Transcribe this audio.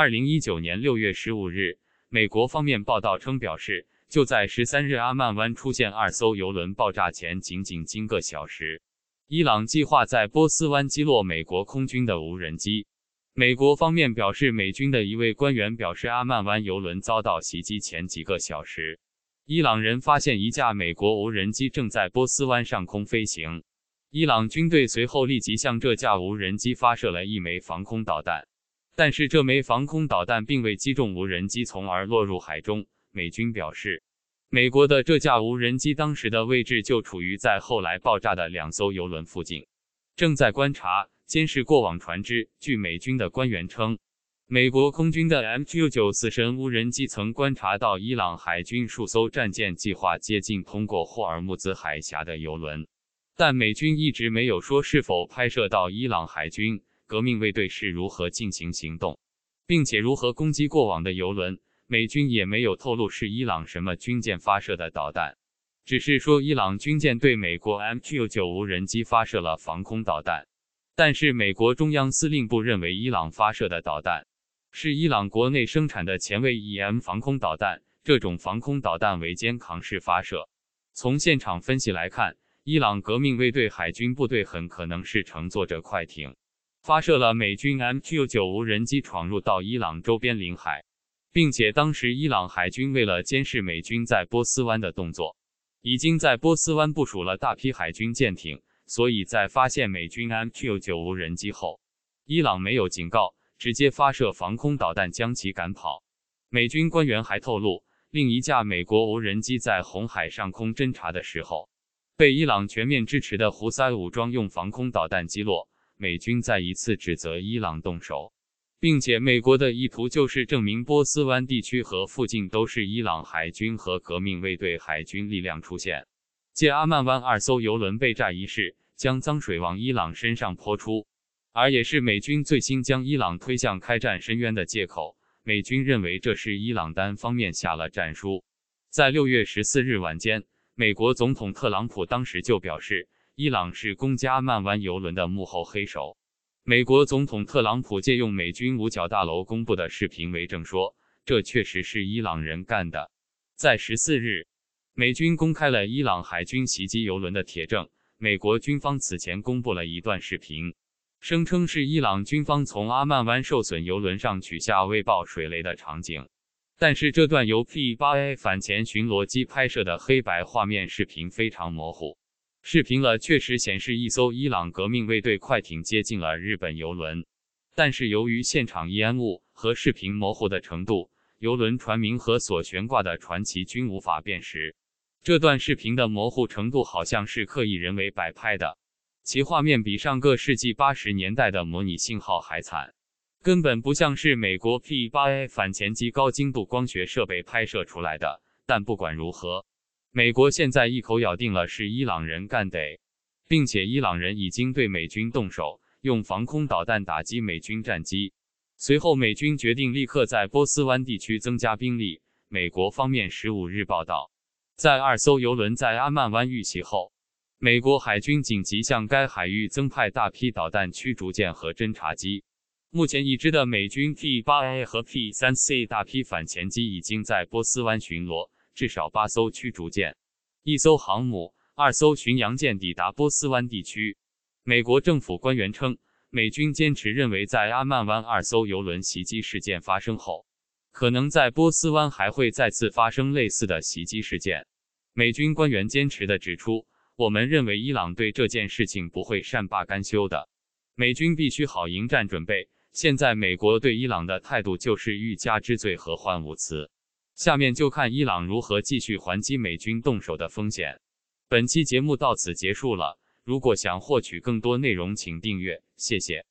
二零一九年六月十五日，美国方面报道称表示，就在十三日阿曼湾出现二艘游轮爆炸前仅仅几个小时，伊朗计划在波斯湾击落美国空军的无人机。美国方面表示，美军的一位官员表示，阿曼湾游轮遭到袭击前几个小时，伊朗人发现一架美国无人机正在波斯湾上空飞行，伊朗军队随后立即向这架无人机发射了一枚防空导弹。但是这枚防空导弹并未击中无人机，从而落入海中。美军表示，美国的这架无人机当时的位置就处于在后来爆炸的两艘油轮附近，正在观察监视过往船只。据美军的官员称，美国空军的 MQ-9 死神无人机曾观察到伊朗海军数艘战舰计划接近通过霍尔木兹海峡的油轮，但美军一直没有说是否拍摄到伊朗海军。革命卫队是如何进行行动，并且如何攻击过往的游轮？美军也没有透露是伊朗什么军舰发射的导弹，只是说伊朗军舰对美国 MQ-9 无人机发射了防空导弹。但是美国中央司令部认为伊朗发射的导弹是伊朗国内生产的前卫 EM 防空导弹。这种防空导弹为肩扛式发射。从现场分析来看，伊朗革命卫队海军部队很可能是乘坐着快艇。发射了美军 MQ-9 无人机闯入到伊朗周边领海，并且当时伊朗海军为了监视美军在波斯湾的动作，已经在波斯湾部署了大批海军舰艇。所以在发现美军 MQ-9 无人机后，伊朗没有警告，直接发射防空导弹将其赶跑。美军官员还透露，另一架美国无人机在红海上空侦察的时候，被伊朗全面支持的胡塞武装用防空导弹击落。美军再一次指责伊朗动手，并且美国的意图就是证明波斯湾地区和附近都是伊朗海军和革命卫队海军力量出现，借阿曼湾二艘油轮被炸一事，将脏水往伊朗身上泼出，而也是美军最新将伊朗推向开战深渊的借口。美军认为这是伊朗单方面下了战书。在六月十四日晚间，美国总统特朗普当时就表示。伊朗是公家曼湾游轮的幕后黑手。美国总统特朗普借用美军五角大楼公布的视频为证，说这确实是伊朗人干的。在十四日，美军公开了伊朗海军袭击游轮的铁证。美国军方此前公布了一段视频，声称是伊朗军方从阿曼湾受损游轮上取下未爆水雷的场景，但是这段由 P 八 A 反潜巡逻机拍摄的黑白画面视频非常模糊。视频了，确实显示一艘伊朗革命卫队快艇接近了日本游轮，但是由于现场烟雾和视频模糊的程度，游轮船名和所悬挂的传奇均无法辨识。这段视频的模糊程度好像是刻意人为摆拍的，其画面比上个世纪八十年代的模拟信号还惨，根本不像是美国 P 八 A 反潜机高精度光学设备拍摄出来的。但不管如何。美国现在一口咬定了是伊朗人干的，并且伊朗人已经对美军动手，用防空导弹打击美军战机。随后，美军决定立刻在波斯湾地区增加兵力。美国方面十五日报道，在二艘油轮在阿曼湾遇袭后，美国海军紧急向该海域增派大批导弹驱逐舰和侦察机。目前已知的美军 P 八 A 和 P 三 C 大批反潜机已经在波斯湾巡逻。至少八艘驱逐舰、一艘航母、二艘巡洋舰抵达波斯湾地区。美国政府官员称，美军坚持认为，在阿曼湾二艘游轮袭击事件发生后，可能在波斯湾还会再次发生类似的袭击事件。美军官员坚持的指出，我们认为伊朗对这件事情不会善罢甘休的，美军必须好迎战准备。现在，美国对伊朗的态度就是欲加之罪，何患无辞。下面就看伊朗如何继续还击美军动手的风险。本期节目到此结束了。如果想获取更多内容，请订阅，谢谢。